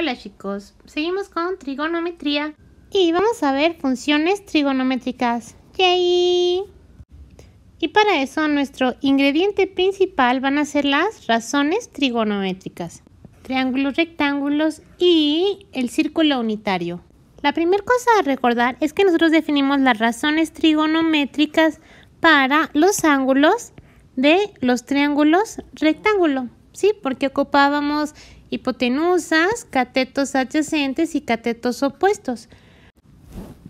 Hola chicos, seguimos con trigonometría y vamos a ver funciones trigonométricas. Y para eso nuestro ingrediente principal van a ser las razones trigonométricas. Triángulos, rectángulos y el círculo unitario. La primera cosa a recordar es que nosotros definimos las razones trigonométricas para los ángulos de los triángulos rectángulo. ¿Sí? Porque ocupábamos hipotenusas, catetos adyacentes y catetos opuestos.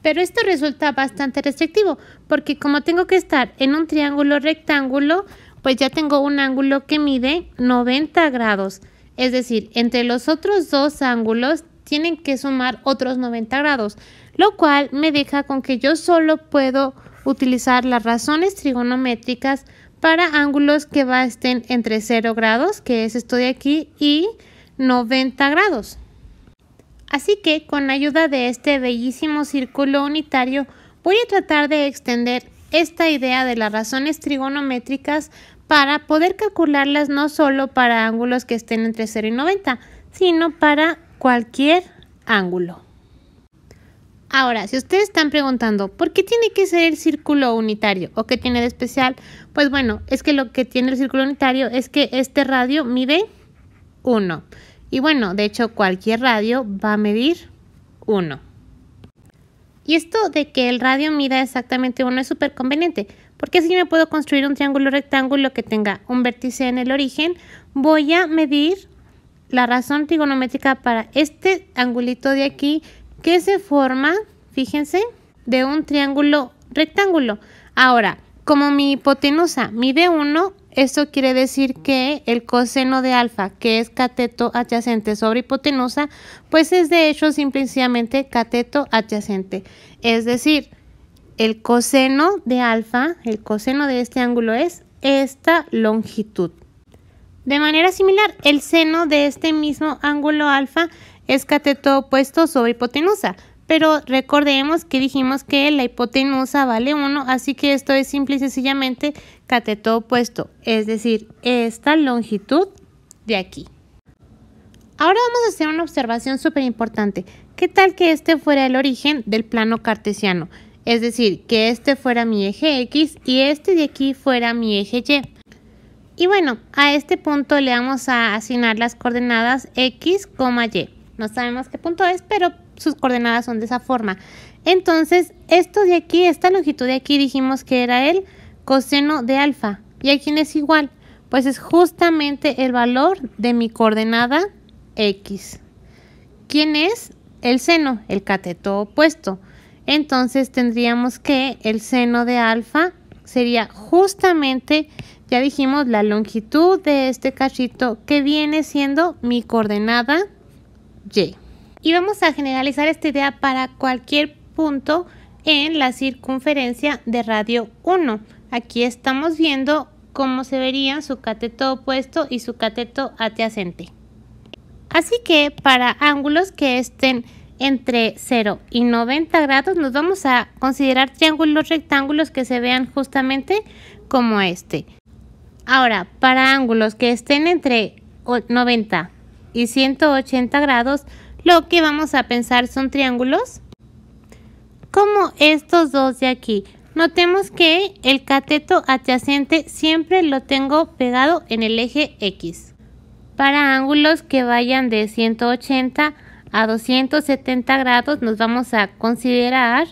Pero esto resulta bastante restrictivo, porque como tengo que estar en un triángulo rectángulo, pues ya tengo un ángulo que mide 90 grados. Es decir, entre los otros dos ángulos tienen que sumar otros 90 grados, lo cual me deja con que yo solo puedo utilizar las razones trigonométricas para ángulos que basten entre 0 grados, que es esto de aquí, y 90 grados. Así que con ayuda de este bellísimo círculo unitario voy a tratar de extender esta idea de las razones trigonométricas para poder calcularlas no solo para ángulos que estén entre 0 y 90, sino para cualquier ángulo. Ahora, si ustedes están preguntando, ¿por qué tiene que ser el círculo unitario? ¿O qué tiene de especial? Pues bueno, es que lo que tiene el círculo unitario es que este radio mide 1. Y bueno, de hecho cualquier radio va a medir 1. Y esto de que el radio mida exactamente 1 es súper conveniente, porque si me puedo construir un triángulo rectángulo que tenga un vértice en el origen. Voy a medir la razón trigonométrica para este angulito de aquí que se forma, fíjense, de un triángulo rectángulo. Ahora, como mi hipotenusa mide 1, esto quiere decir que el coseno de alfa, que es cateto adyacente sobre hipotenusa, pues es de hecho simplemente cateto adyacente. Es decir, el coseno de alfa, el coseno de este ángulo es esta longitud. De manera similar, el seno de este mismo ángulo alfa es cateto opuesto sobre hipotenusa, pero recordemos que dijimos que la hipotenusa vale 1, así que esto es simple y sencillamente cateto opuesto, es decir, esta longitud de aquí. Ahora vamos a hacer una observación súper importante. ¿Qué tal que este fuera el origen del plano cartesiano? Es decir, que este fuera mi eje X y este de aquí fuera mi eje Y. Y bueno, a este punto le vamos a asignar las coordenadas X, Y. No sabemos qué punto es, pero sus coordenadas son de esa forma. Entonces, esto de aquí, esta longitud de aquí dijimos que era el coseno de alfa. ¿Y a quién es igual? Pues es justamente el valor de mi coordenada x. ¿Quién es? El seno, el cateto opuesto. Entonces tendríamos que el seno de alfa sería justamente, ya dijimos, la longitud de este cachito que viene siendo mi coordenada y. Y vamos a generalizar esta idea para cualquier punto en la circunferencia de radio 1. Aquí estamos viendo cómo se verían su cateto opuesto y su cateto adyacente. Así que para ángulos que estén entre 0 y 90 grados nos vamos a considerar triángulos rectángulos que se vean justamente como este. Ahora, para ángulos que estén entre 90 y 180 grados, lo que vamos a pensar son triángulos como estos dos de aquí. Notemos que el cateto adyacente siempre lo tengo pegado en el eje X. Para ángulos que vayan de 180 a 270 grados nos vamos a considerar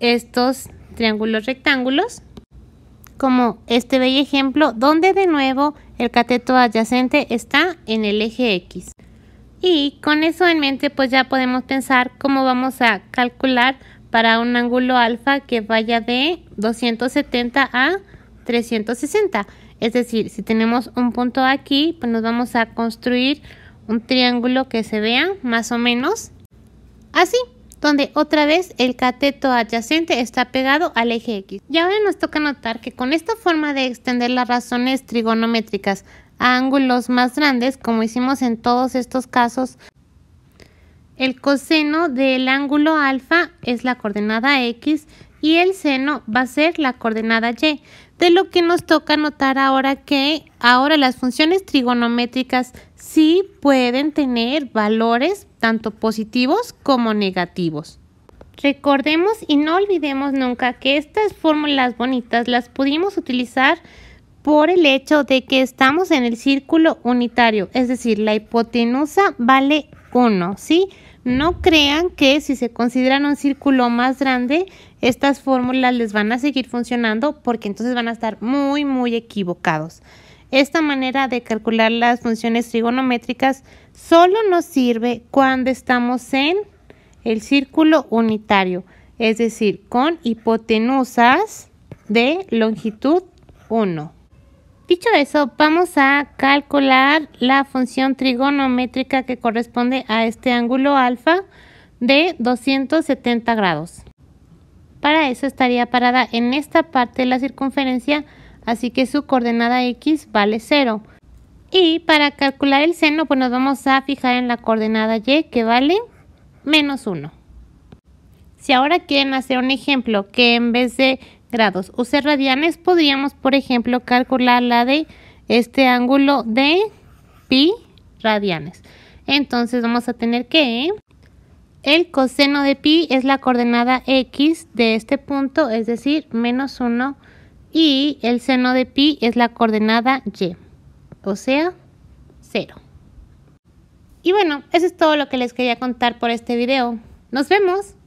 estos triángulos rectángulos como este bello ejemplo donde de nuevo el cateto adyacente está en el eje X. Y con eso en mente pues ya podemos pensar cómo vamos a calcular para un ángulo alfa que vaya de 270 a 360. Es decir, si tenemos un punto aquí, pues nos vamos a construir un triángulo que se vea más o menos así, donde otra vez el cateto adyacente está pegado al eje X. Y ahora nos toca notar que con esta forma de extender las razones trigonométricas a ángulos más grandes, como hicimos en todos estos casos el coseno del ángulo alfa es la coordenada X y el seno va a ser la coordenada Y. De lo que nos toca notar ahora que ahora las funciones trigonométricas sí pueden tener valores tanto positivos como negativos. Recordemos y no olvidemos nunca que estas fórmulas bonitas las pudimos utilizar por el hecho de que estamos en el círculo unitario, es decir, la hipotenusa vale 1, ¿sí? No crean que si se consideran un círculo más grande, estas fórmulas les van a seguir funcionando porque entonces van a estar muy, muy equivocados. Esta manera de calcular las funciones trigonométricas solo nos sirve cuando estamos en el círculo unitario, es decir, con hipotenusas de longitud 1. Dicho eso, vamos a calcular la función trigonométrica que corresponde a este ángulo alfa de 270 grados. Para eso estaría parada en esta parte de la circunferencia, así que su coordenada x vale 0. Y para calcular el seno, pues nos vamos a fijar en la coordenada y que vale menos 1. Si ahora quieren hacer un ejemplo que en vez de grados. O sea, radianes podríamos, por ejemplo, calcular la de este ángulo de pi radianes. Entonces vamos a tener que el coseno de pi es la coordenada x de este punto, es decir, menos 1, y el seno de pi es la coordenada y, o sea, 0. Y bueno, eso es todo lo que les quería contar por este video. ¡Nos vemos!